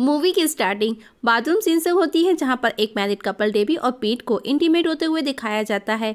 movie की starting bathroom scene से होती है जहाँ पर एक मैरिड कपल डेबी और पीट को इंटीमेट होते हुए दिखाया जाता है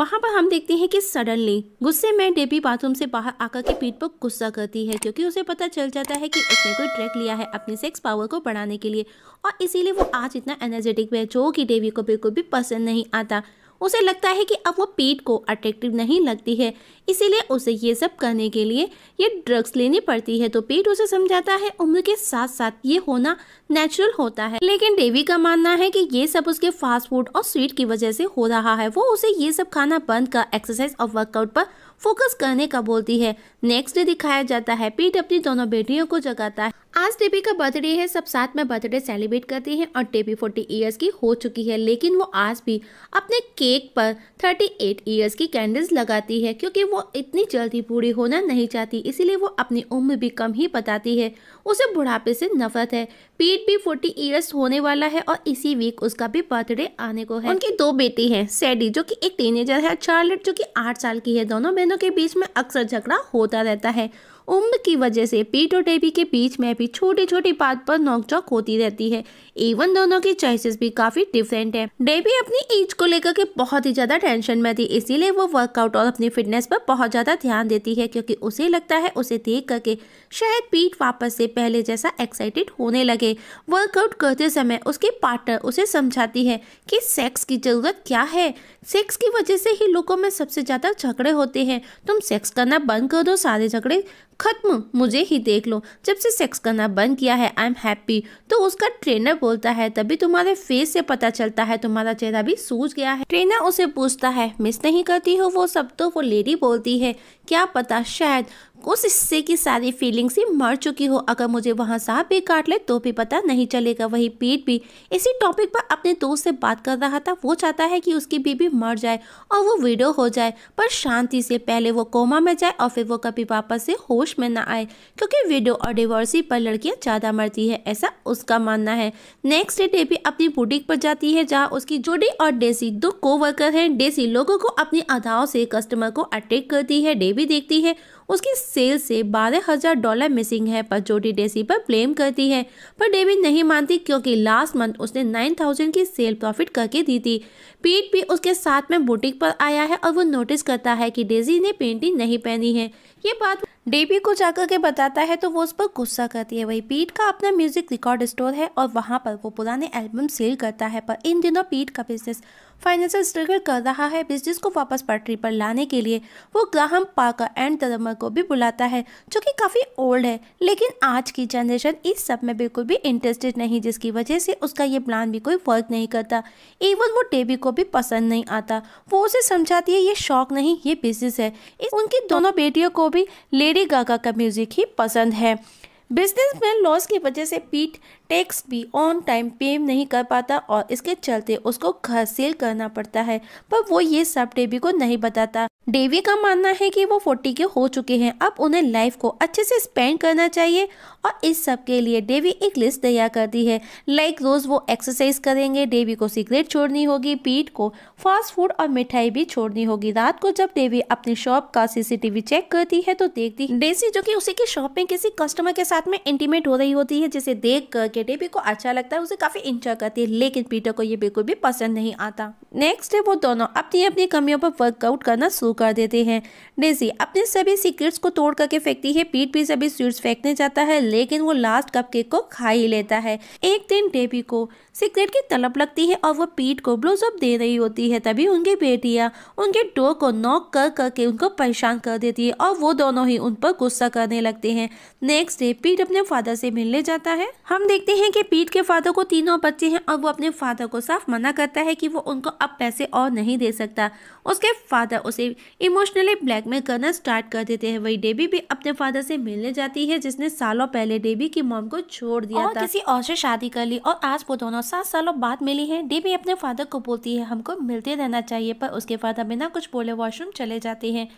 वहाँ पर हम देखते हैं कि सडनली गुस्से में डेबी बाथरूम से बाहर आकर के पीठ पर गुस्सा करती है क्योंकि उसे पता चल जाता है कि उसने कोई ट्रैक लिया है अपनी सेक्स पावर को बढ़ाने के लिए और इसीलिए वो आज इतना एनर्जेटिक है जो कि डेबी को बिल्कुल भी पसंद नहीं आता उसे लगता है कि अब वो पेट को अट्रैक्टिव नहीं लगती है इसीलिए उसे ये सब करने के लिए ये ड्रग्स लेनी पड़ती है तो पेट उसे समझाता है उम्र के साथ साथ ये होना नेचुरल होता है लेकिन डेवी का मानना है कि ये सब उसके फास्ट फूड और स्वीट की वजह से हो रहा है वो उसे ये सब खाना बंद कर एक्सरसाइज और वर्कआउट पर फोकस करने का बोलती है नेक्स्ट डे दिखाया जाता है पीट अपनी दोनों बेटियों को जगाता है आज टेबी का बर्थडे है सब साथ में बर्थडे सेलिब्रेट करती हैं और टेबी 40 इयर्स की हो चुकी है लेकिन वो आज भी अपने केक पर 38 इयर्स की कैंडल्स लगाती है क्योंकि वो इतनी जल्दी बूढ़ी होना नहीं चाहती इसीलिए वो अपनी उम्र भी कम ही बताती है उसे बुढ़ापे से नफरत है पीट भी 40 इयर्स होने वाला है और इसी वीक उसका भी बर्थडे आने को है उनकी दो बेटी है सैडी जो की एक टीनेजर है चार्लेट जो की आठ साल की है दोनों बहनों तीनों के बीच में अक्सर झगड़ा होता रहता है उम्र की वजह से पीट और डेबी के बीच में भी छोटी छोटी बात पर नोकझोंक होती रहती है इवन दोनों की चॉइसेस भी काफी डिफरेंट है डेबी अपनी एज को लेकर के बहुत ही ज्यादा टेंशन में थी इसीलिए वो वर्कआउट और अपनी फिटनेस पर बहुत ज्यादा ध्यान देती है क्योंकि उसे लगता है उसे देख करके शायद पीट वापस से पहले जैसा एक्साइटेड होने लगे वर्कआउट करते समय उसके पार्टनर उसे समझाती है की सेक्स की जरूरत क्या है सेक्स की वजह से ही लोगों में सबसे ज्यादा झगड़े होते हैं तुम सेक्स करना बंद कर दो सारे झगड़े खत्म मुझे ही देख लो जब से सेक्स करना बंद किया है आई एम हैप्पी तो उसका ट्रेनर बोलता है तभी तुम्हारे फेस से पता चलता है तुम्हारा चेहरा भी सूज गया है ट्रेनर उसे पूछता है मिस नहीं करती हो वो सब तो वो लेडी बोलती है क्या पता शायद उस हिस्से की सारी फीलिंग ही मर चुकी हो अगर मुझे वहाँ सांप भी काट ले तो भी पता नहीं चलेगा वही पीठ भी इसी टॉपिक पर अपने दोस्त से बात कर रहा था वो चाहता है कि उसकी बीबी मर जाए और वो विडो हो जाए पर शांति से पहले वो कोमा में जाए और फिर वो कभी वापस से होश में ना आए क्योंकि विडो और डिवोर्सी पर लड़कियाँ ज़्यादा मरती है ऐसा उसका मानना है नेक्स्ट डे भी अपनी बुटीक पर जाती है जहाँ उसकी जोडी और डेसी दो कोवर्कर हैं डेसी लोगों को अपनी अदाओं से कस्टमर को अट्रैक्ट करती है डेबी देखती है उसकी सेल से बारह हजार डॉलर मिसिंग है पर जोडी डेसी पर ब्लेम करती है पर डेविन नहीं मानती क्योंकि लास्ट मंथ उसने नाइन थाउजेंड की सेल प्रॉफिट करके दी थी पीट भी उसके साथ में बुटीक पर आया है और वो नोटिस करता है कि डेजी ने पेंटिंग नहीं पहनी है ये बात डेबी को जाकर के बताता है तो वो उस पर गुस्सा करती है वही पीट का अपना म्यूजिक रिकॉर्ड स्टोर है और वहाँ पर वो पुराने एल्बम सेल करता है पर इन दिनों पीट का बिजनेस फाइनेंशियल स्ट्रगल कर रहा है बिजनेस को वापस पटरी पर लाने के लिए वो ग्राहम पाकर एंड तरमर को भी बुलाता है जो कि काफ़ी ओल्ड है लेकिन आज की जनरेशन इस सब में बिल्कुल भी इंटरेस्टेड नहीं जिसकी वजह से उसका ये प्लान भी कोई वर्क नहीं करता इवन वो डेबी को भी पसंद नहीं आता वो उसे समझाती है ये शौक नहीं ये बिजनेस है उनकी दोनों बेटियों को भी लेडी गागा का म्यूज़िक ही पसंद है बिजनेसमैन लॉस की वजह से पीट टैक्स भी ऑन टाइम पे नहीं कर पाता और इसके चलते उसको घर सेल करना पड़ता है पर वो ये सब डेवी को नहीं बताता डेवी का मानना है कि वो फोर्टी के हो चुके हैं अब उन्हें लाइफ को अच्छे से स्पेंड करना चाहिए और इस सब के लिए डेवी एक लिस्ट तैयार करती है लाइक रोज वो एक्सरसाइज करेंगे डेवी को सिगरेट छोड़नी होगी पीट को फास्ट फूड और मिठाई भी छोड़नी होगी रात को जब डेवी अपनी शॉप का सीसीटीवी चेक करती है तो देखती डेसी जो की उसी की शॉप में किसी कस्टमर के साथ में इंटीमेट हो रही होती है जिसे देख करके डे डेबी को अच्छा लगता है उसे काफ़ी इंजॉय करती है लेकिन पीटर को ये बिल्कुल भी पसंद नहीं आता नेक्स्ट है वो दोनों अपनी अपनी कमियों पर वर्कआउट करना शुरू कर देते हैं डेजी अपने सभी सीक्रेट्स को तोड़ करके फेंकती है पीट भी सभी स्वीट्स फेंकने जाता है लेकिन वो लास्ट कप केक को खा ही लेता है एक दिन डेबी को सिगरेट की तलब लगती है और वो पीट को ब्लोजअप दे रही होती है तभी उनकी बेटिया उनके डोर को नॉक कर करके उनको परेशान कर देती है और वो दोनों ही उन पर गुस्सा करने लगते हैं नेक्स्ट डे पीट अपने फादर से मिलने जाता है हम देखते कहते हैं कि पीट के फादर को तीनों बच्चे हैं और वो अपने फादर को साफ मना करता है कि वो उनको अब पैसे और नहीं दे सकता उसके फादर उसे इमोशनली ब्लैकमेल करना स्टार्ट कर देते हैं वही डेबी भी अपने फादर से मिलने जाती है जिसने सालों पहले डेबी की मॉम को छोड़ दिया और था किसी और से शादी कर ली और आज वो दोनों सात सालों बाद मिली है डेबी अपने फादर को बोलती है हमको मिलते रहना चाहिए पर उसके फादर बिना कुछ बोले वॉशरूम चले जाते हैं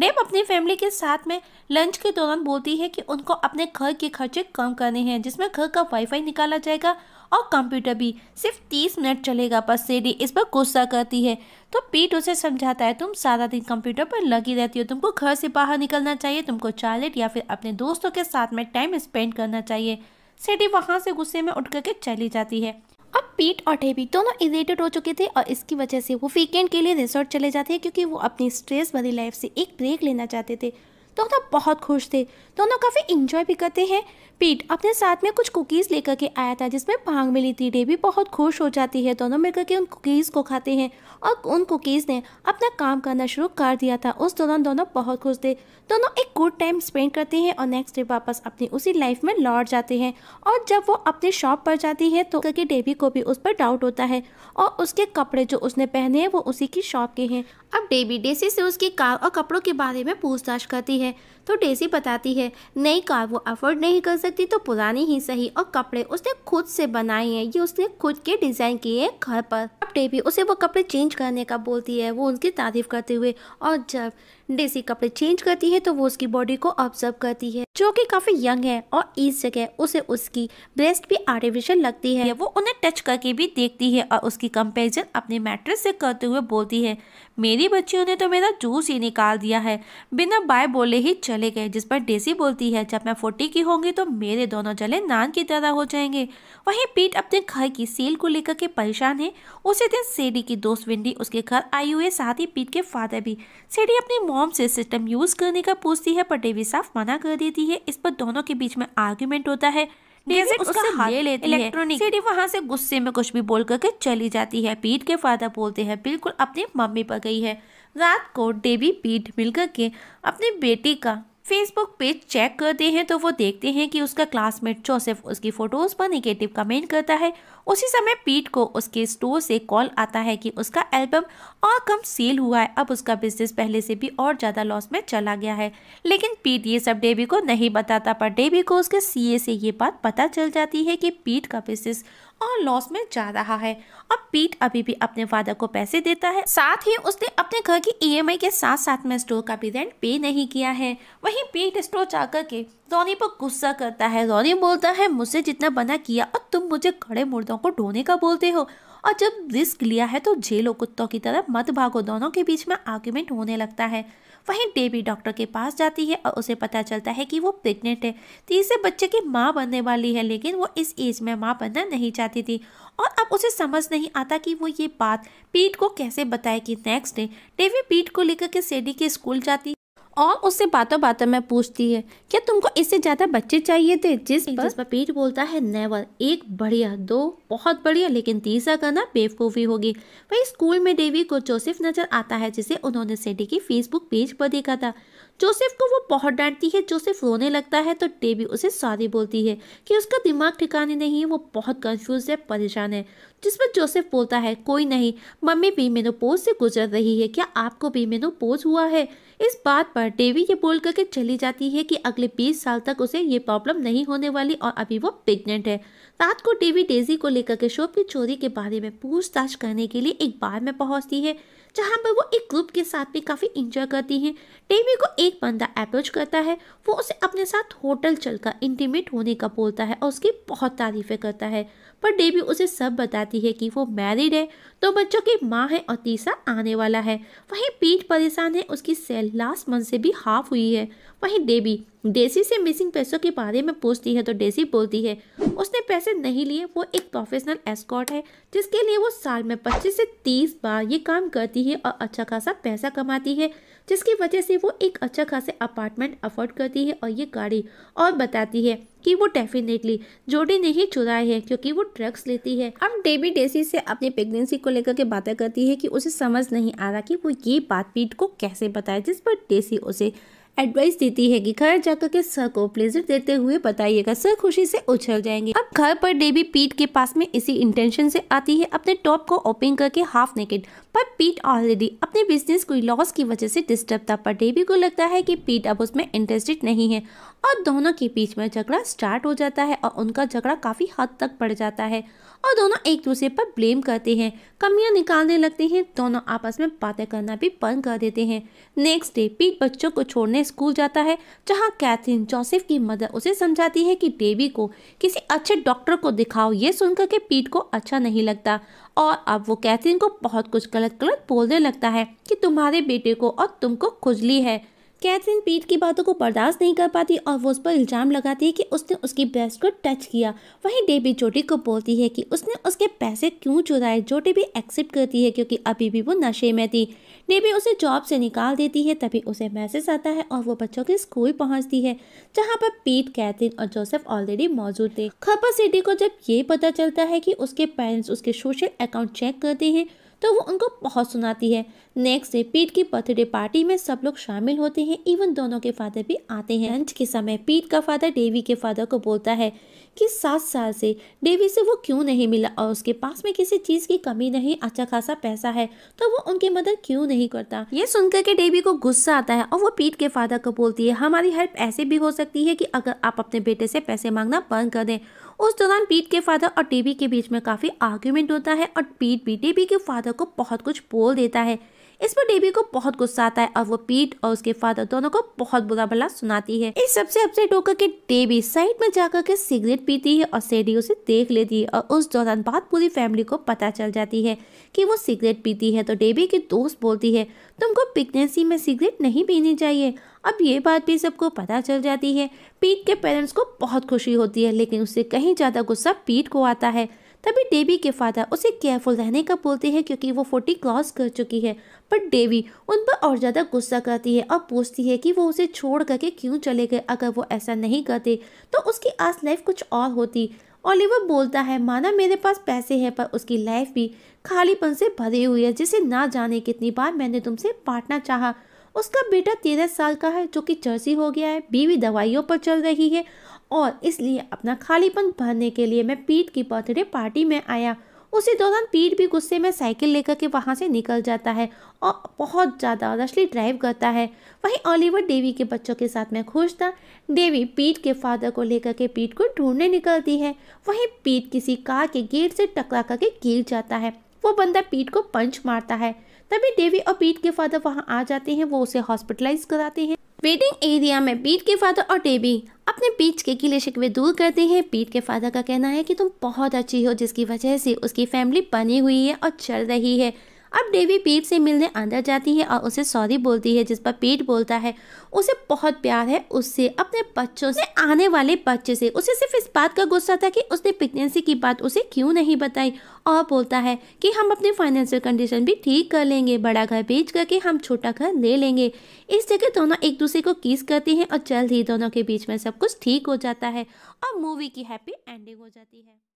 डेम अपनी फैमिली के साथ में लंच के दौरान बोलती है कि उनको अपने घर के खर्चे कम करने हैं जिसमें घर का वाईफाई निकाला जाएगा और कंप्यूटर भी सिर्फ तीस मिनट चलेगा पर सेडी इस पर गुस्सा करती है तो पीट उसे समझाता है तुम सारा दिन कंप्यूटर पर लगी रहती हो तुमको घर से बाहर निकलना चाहिए तुमको चार्लेट या फिर अपने दोस्तों के साथ में टाइम स्पेंड करना चाहिए सेडी वहाँ से गुस्से में उठ करके चली जाती है अब पीट और टेबी दोनों इरेटेड हो चुके थे और इसकी वजह से वो वीकेंड के लिए रिसोर्ट चले जाते हैं क्योंकि वो अपनी स्ट्रेस भरी लाइफ से एक ब्रेक लेना चाहते थे दोनों बहुत खुश थे दोनों काफ़ी इंजॉय भी करते हैं पीट अपने साथ में कुछ कुकीज़ लेकर के आया था जिसमें भांग मिली थी डेबी बहुत खुश हो जाती है दोनों मिलकर के उन कुकीज़ को खाते हैं और उन कुकीज़ ने अपना काम करना शुरू कर दिया था उस दौरान दोनों बहुत खुश थे दोनों एक गुड टाइम स्पेंड करते हैं और नेक्स्ट डे वापस अपनी उसी लाइफ में लौट जाते हैं और जब वो अपने शॉप पर जाती है तो करके डेबी को भी उस पर डाउट होता है और उसके कपड़े जो उसने पहने हैं वो उसी की शॉप के हैं अब डेबी डेसी से उसकी कार और कपड़ों के बारे में पूछताछ करती है je तो डेसी बताती है नई कार वो अफोर्ड नहीं कर सकती तो पुरानी ही सही और कपड़े उसने खुद से बनाए हैं ये उसने खुद के डिज़ाइन किए हैं घर पर अब डेबी उसे वो कपड़े चेंज करने का बोलती है वो उनकी तारीफ करते हुए और जब डेसी कपड़े चेंज करती है तो वो उसकी बॉडी को ऑब्जर्व करती है जो कि काफ़ी यंग है और इस जगह उसे उसकी ब्रेस्ट भी आर्टिफिशियल लगती है वो उन्हें टच करके भी देखती है और उसकी कंपेरिजन अपने मैट्रेस से करते हुए बोलती है मेरी बच्चियों ने तो मेरा जूस ही निकाल दिया है बिना बाय बोले ही चल चले गए जिस पर डेसी बोलती है जब मैं फोर्टी की होंगी तो मेरे दोनों चले नान की तरह हो जाएंगे वहीं पीट अपने घर की सेल को लेकर के परेशान है उसी दिन सेडी की दोस्त विंडी उसके घर आई हुई साथ ही पीट के फादर भी सेडी अपनी मोम से सिस्टम यूज़ करने का पूछती है पर डेवी साफ मना कर देती है इस पर दोनों के बीच में आर्ग्यूमेंट होता है डेविड उसका लेती इलेक्ट्रॉनिक वहां से गुस्से में कुछ भी बोल करके चली जाती है पीट के फादर बोलते हैं बिल्कुल अपनी मम्मी पर गई है रात को डेवी पीट मिलकर के अपने बेटी का फेसबुक पेज चेक करते हैं तो वो देखते हैं कि उसका क्लासमेट जोसेफ उसकी फ़ोटोज़ पर निगेटिव कमेंट करता है उसी समय पीट को उसके स्टोर से कॉल आता है कि उसका एल्बम और कम सेल हुआ है अब उसका बिजनेस पहले से भी और ज़्यादा लॉस में चला गया है लेकिन पीट ये सब डेवी को नहीं बताता पर डेवी को उसके सीए से ये बात पता चल जाती है कि पीट का बिजनेस और लॉस में जा रहा है और पीट अभी भी अपने फादर को पैसे देता है साथ ही उसने अपने घर की ईएमआई e के साथ साथ में स्टोर का भी रेंट पे नहीं किया है वहीं पीट स्टोर जाकर के रोनी पर गुस्सा करता है रोनी बोलता है मुझसे जितना बना किया और तुम मुझे खड़े मुर्दों को ढोने का बोलते हो और जब रिस्क लिया है तो झेलो कुत्तों की तरह मत भागो दोनों के बीच में आर्ग्यूमेंट होने लगता है वहीं डेबी डॉक्टर के पास जाती है और उसे पता चलता है कि वो प्रेग्नेंट है तीसरे बच्चे की माँ बनने वाली है लेकिन वो इस एज में माँ बनना नहीं चाहती थी और अब उसे समझ नहीं आता कि वो ये बात पीट को कैसे बताए कि नेक्स्ट डे डेवी पीट को लेकर के सेडी के स्कूल जाती और उससे बातों बातों में पूछती है क्या तुमको इससे ज़्यादा बच्चे चाहिए थे जिस पर जिस पर पीट बोलता है नेवर एक बढ़िया दो बहुत बढ़िया लेकिन तीसरा करना बेवकूफ़ी होगी वही स्कूल में डेवी को जोसेफ नज़र आता है जिसे उन्होंने सेडी की फेसबुक पेज पर देखा था जोसेफ को वो बहुत डांटती है जोसेफ रोने लगता है तो डेवी उसे सॉरी बोलती है कि उसका दिमाग ठिकाने नहीं है वो बहुत कंफ्यूज है परेशान है जिस पर जोसेफ बोलता है कोई नहीं मम्मी भी मेनोपोज से गुजर रही है क्या आपको भी मेनोपोज हुआ है इस बात पर डेवी ये बोल करके चली जाती है कि अगले 20 साल तक उसे ये प्रॉब्लम नहीं होने वाली और अभी वो प्रेगनेंट है रात को डेवी डेजी को लेकर के शो की चोरी के बारे में पूछताछ करने के लिए एक बार में पहुंचती है जहाँ पर वो एक ग्रुप के साथ भी काफ़ी इंजॉय करती हैं डेवी को एक बंदा अप्रोच करता है वो उसे अपने साथ होटल चलकर इंटीमेट होने का बोलता है और उसकी बहुत तारीफ़ें करता है पर डेबी उसे सब बताती है कि वो मैरिड है तो बच्चों की माँ है और तीसरा आने वाला है वहीं पीठ परेशान है उसकी सेल लास्ट मंथ से भी हाफ हुई है वहीं डेबी डेसी से मिसिंग पैसों के बारे में पूछती है तो डेसी बोलती है उसने पैसे नहीं लिए वो एक प्रोफेशनल एस्कॉट है जिसके लिए वो साल में पच्चीस से तीस बार ये काम करती है और अच्छा खासा पैसा कमाती है जिसकी वजह से वो एक अच्छा खासे अपार्टमेंट अफोर्ड करती है और ये गाड़ी और बताती है कि वो डेफिनेटली जोडी ने ही चुराए है क्योंकि वो ड्रग्स लेती है अब डेबी डेसी से अपनी प्रेगनेंसी को लेकर के बातें करती है कि उसे समझ नहीं आ रहा कि वो ये बात पीट को कैसे बताए जिस पर डेसी उसे एडवाइस देती है कि घर जाकर के सर को प्लेजर देते हुए बताइएगा सर खुशी से उछल जाएंगे अब घर पर डेबी पीट के पास में इसी इंटेंशन से आती है अपने टॉप को ओपन करके हाफ नेकेड पर पीट ऑलरेडी अपने बिजनेस कोई लॉस की वजह से डिस्टर्ब था पर डेबी को लगता है कि पीट अब उसमें इंटरेस्टेड नहीं है और दोनों के बीच में झगड़ा स्टार्ट हो जाता है और उनका झगड़ा काफ़ी हद तक बढ़ जाता है और दोनों एक दूसरे पर ब्लेम करते हैं कमियां निकालने लगते हैं दोनों आपस में बातें करना भी बंद कर देते हैं नेक्स्ट डे पीट बच्चों को छोड़ने स्कूल जाता है जहां कैथरीन जोसेफ की मदर उसे समझाती है कि डेवी को किसी अच्छे डॉक्टर को दिखाओ ये सुनकर के पीट को अच्छा नहीं लगता और अब वो कैथरीन को बहुत कुछ गलत गलत बोलने लगता है कि तुम्हारे बेटे को और तुमको खुजली है कैथरीन पीट की बातों को बर्दाश्त नहीं कर पाती और वो उस पर इल्ज़ाम लगाती है कि उसने उसकी ब्रेस्ट को टच किया वहीं डेबी जोटी को बोलती है कि उसने उसके पैसे क्यों चुराए जोटी भी एक्सेप्ट करती है क्योंकि अभी भी वो नशे में थी डेबी उसे जॉब से निकाल देती है तभी उसे मैसेज आता है और वो बच्चों के स्कूल पहुँचती है जहाँ पर पीट कैथरीन और जोसेफ ऑलरेडी मौजूद थे खपर सिटी को जब ये पता चलता है कि उसके पेरेंट्स उसके सोशल अकाउंट चेक करते हैं तो वो उनको बहुत सुनाती है नेक्स्ट डे पीट की बर्थडे पार्टी में सब लोग शामिल होते हैं इवन दोनों के फादर भी आते हैं लंच के समय पीट का फादर डेवी के फादर को बोलता है कि सात साल से डेवी से वो क्यों नहीं मिला और उसके पास में किसी चीज़ की कमी नहीं अच्छा खासा पैसा है तो वो उनकी मदद क्यों नहीं करता ये सुनकर के डेवी को गुस्सा आता है और वो पीट के फादर को बोलती है हमारी हेल्प ऐसे भी हो सकती है कि अगर आप अपने बेटे से पैसे मांगना बंद कर दें उस दौरान पीट के फादर और टीबी के बीच में काफ़ी आर्ग्यूमेंट होता है और पीट भी टीबी के फादर को बहुत कुछ बोल देता है इस पर डेबी को बहुत गुस्सा आता है और वो पीट और उसके फादर दोनों को बहुत बुरा भला सुनाती है इस सबसे अपसेट होकर के डेबी साइड में जाकर के सिगरेट पीती है और सेडी उसे देख लेती है और उस दौरान बात पूरी फैमिली को पता चल जाती है की वो सिगरेट पीती है तो डेबी की दोस्त बोलती है तुमको प्रेगनेंसी में सिगरेट नहीं पीनी चाहिए अब ये बात भी सबको पता चल जाती है पीट के पेरेंट्स को बहुत खुशी होती है लेकिन उससे कहीं ज़्यादा गुस्सा पीट को आता है तभी डेवी के फादर उसे केयरफुल रहने का बोलते हैं क्योंकि वो फोर्टी क्रॉस कर चुकी है पर डेवी उन पर और ज़्यादा गुस्सा करती है और पूछती है कि वो उसे छोड़ करके क्यों चले गए अगर वो ऐसा नहीं करते तो उसकी आज लाइफ कुछ और होती ओलिवर बोलता है माना मेरे पास पैसे हैं पर उसकी लाइफ भी खालीपन से भरी हुई है जिसे ना जाने कितनी बार मैंने तुमसे पाटना चाहा उसका बेटा तेरह साल का है जो कि जर्सी हो गया है बीवी दवाइयों पर चल रही है और इसलिए अपना खालीपन भरने के लिए मैं पीट की बर्थडे पार्टी में आया उसी दौरान पीट भी गुस्से में साइकिल लेकर के वहाँ से निकल जाता है और बहुत ज़्यादा रशली ड्राइव करता है वहीं ऑलिवर डेवी के बच्चों के साथ में खुश था डेवी पीट के फादर को लेकर के पीट को ढूंढने निकलती है वहीं पीट किसी कार के गेट से टकरा करके गिर जाता है वो बंदा पीट को पंच मारता है तभी डेवी और पीट के फादर वहाँ आ जाते हैं वो उसे हॉस्पिटलाइज कराते हैं वेटिंग एरिया में पीट के फादर और डेबी अपने पीट के किले शिकवे दूर करते हैं पीट के फादर का कहना है कि तुम बहुत अच्छी हो जिसकी वजह से उसकी फैमिली बनी हुई है और चल रही है अब डेवी पीट से मिलने अंदर जाती है और उसे सॉरी बोलती है जिस पर पीट बोलता है उसे बहुत प्यार है उससे अपने बच्चों से आने वाले बच्चे से उसे सिर्फ इस बात का गुस्सा था कि उसने प्रेगनेंसी की बात उसे क्यों नहीं बताई और बोलता है कि हम अपनी फाइनेंशियल कंडीशन भी ठीक कर लेंगे बड़ा घर बेच करके हम छोटा घर ले लेंगे इस जगह दोनों एक दूसरे को किस करते हैं और जल्द ही दोनों के बीच में सब कुछ ठीक हो जाता है और मूवी की हैप्पी एंडिंग हो जाती है